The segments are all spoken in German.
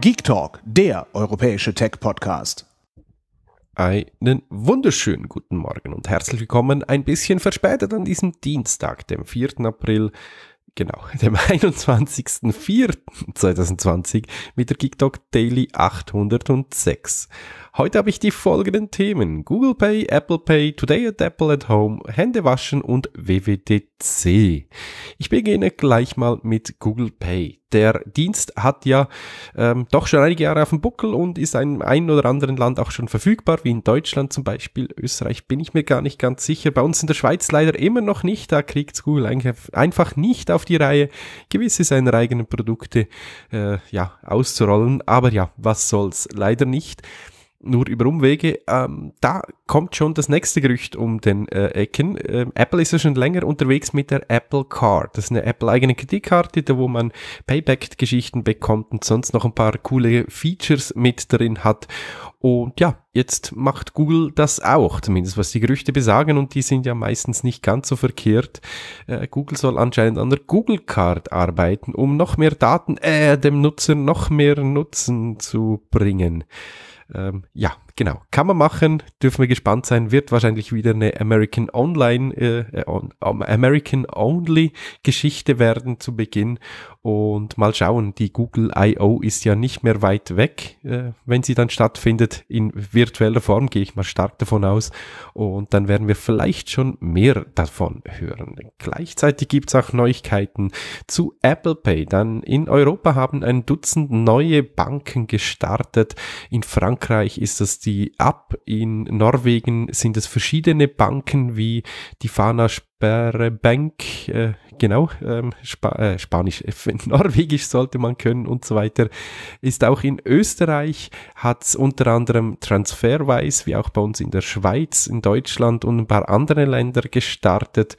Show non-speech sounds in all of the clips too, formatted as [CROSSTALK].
Geek Talk, der europäische Tech-Podcast. Einen wunderschönen guten Morgen und herzlich willkommen. Ein bisschen verspätet an diesem Dienstag, dem 4. April, genau, [LAUGHS] dem 21.04.2020 mit der Geek Talk Daily 806. Heute habe ich die folgenden Themen. Google Pay, Apple Pay, Today at Apple at Home, Hände waschen und WWDC. Ich beginne gleich mal mit Google Pay. Der Dienst hat ja ähm, doch schon einige Jahre auf dem Buckel und ist in einem oder anderen Land auch schon verfügbar, wie in Deutschland zum Beispiel. Österreich bin ich mir gar nicht ganz sicher. Bei uns in der Schweiz leider immer noch nicht. Da kriegt Google einfach nicht auf die Reihe, gewisse seiner eigenen Produkte äh, ja, auszurollen. Aber ja, was soll's? Leider nicht nur über Umwege. Ähm, da kommt schon das nächste Gerücht um den äh, Ecken. Ähm, Apple ist ja schon länger unterwegs mit der Apple Card. Das ist eine Apple-eigene Kreditkarte, da wo man Payback-Geschichten bekommt und sonst noch ein paar coole Features mit drin hat. Und ja, jetzt macht Google das auch, zumindest was die Gerüchte besagen und die sind ja meistens nicht ganz so verkehrt. Äh, Google soll anscheinend an der Google Card arbeiten, um noch mehr Daten äh, dem Nutzer noch mehr Nutzen zu bringen. Ähm, ja, genau, kann man machen, dürfen wir gespannt sein, wird wahrscheinlich wieder eine American Online, äh, äh on, American Only Geschichte werden zu Beginn und mal schauen, die Google I.O. ist ja nicht mehr weit weg, äh, wenn sie dann stattfindet, in virtueller Form gehe ich mal stark davon aus und dann werden wir vielleicht schon mehr davon hören. Gleichzeitig gibt es auch Neuigkeiten zu Apple Pay, dann in Europa haben ein Dutzend neue Banken gestartet, in Frankreich ist das die ab. In Norwegen sind es verschiedene Banken wie die Fana Sberbank, äh, genau, ähm, Sp äh, Spanisch, [LAUGHS] Norwegisch sollte man können und so weiter, ist auch in Österreich, hat es unter anderem transferwise, wie auch bei uns in der Schweiz, in Deutschland und ein paar andere Länder gestartet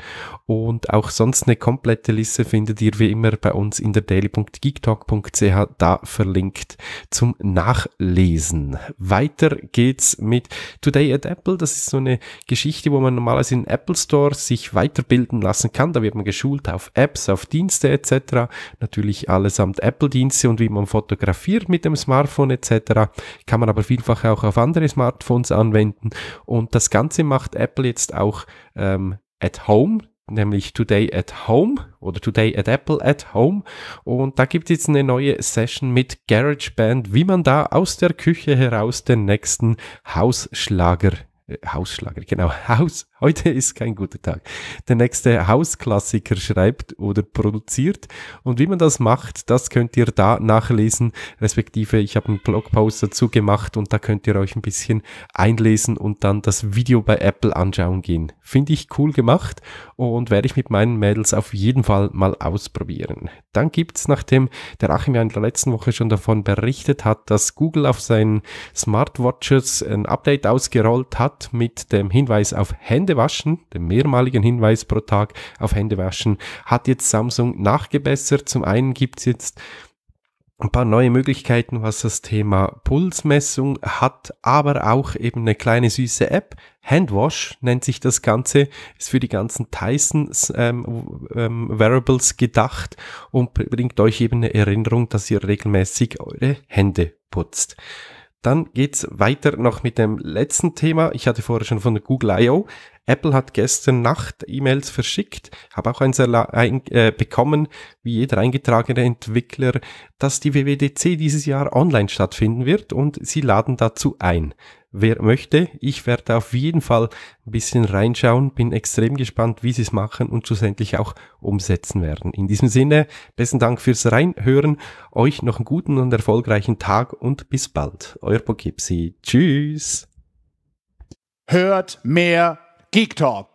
und auch sonst eine komplette Liste findet ihr wie immer bei uns in der daily.geektalk.ch da verlinkt zum Nachlesen. Weiter geht's mit Today at Apple, das ist so eine Geschichte, wo man normalerweise in Apple Store sich weiter weiterbilden lassen kann. Da wird man geschult auf Apps, auf Dienste etc. Natürlich allesamt Apple-Dienste und wie man fotografiert mit dem Smartphone etc. Kann man aber vielfach auch auf andere Smartphones anwenden. Und das Ganze macht Apple jetzt auch ähm, at home nämlich Today at Home oder Today at Apple at Home. Und da gibt es jetzt eine neue Session mit GarageBand, wie man da aus der Küche heraus den nächsten Hausschlager äh, Hausschlager, genau, [LAUGHS] Haus, heute ist kein guter Tag. Der nächste Hausklassiker schreibt oder produziert und wie man das macht, das könnt ihr da nachlesen, respektive ich habe einen Blogpost dazu gemacht und da könnt ihr euch ein bisschen einlesen und dann das Video bei Apple anschauen gehen. Finde ich cool gemacht und werde ich mit meinen Mädels auf jeden Fall mal ausprobieren. Dann gibt's, nachdem der Achim ja in der letzten Woche schon davon berichtet hat, dass Google auf seinen Smartwatches ein Update ausgerollt hat, hat mit dem Hinweis auf Händewaschen, dem mehrmaligen Hinweis pro Tag auf Händewaschen, hat jetzt Samsung nachgebessert. Zum einen gibt es jetzt ein paar neue Möglichkeiten, was das Thema Pulsmessung hat, aber auch eben eine kleine süße App. Handwash nennt sich das Ganze, ist für die ganzen Tyson ähm, ähm, Wearables gedacht und bringt euch eben eine Erinnerung, dass ihr regelmäßig eure Hände putzt. Dann geht's weiter noch mit dem letzten Thema. Ich hatte vorher schon von Google I.O. Apple hat gestern Nacht E-Mails verschickt, habe auch eins äh, bekommen, wie jeder eingetragene Entwickler, dass die WWDC dieses Jahr online stattfinden wird und sie laden dazu ein wer möchte. Ich werde auf jeden Fall ein bisschen reinschauen, bin extrem gespannt, wie sie es machen und schlussendlich auch umsetzen werden. In diesem Sinne, besten Dank fürs Reinhören, euch noch einen guten und erfolgreichen Tag und bis bald. Euer Pokipsi. Tschüss. Hört mehr Geek Talk.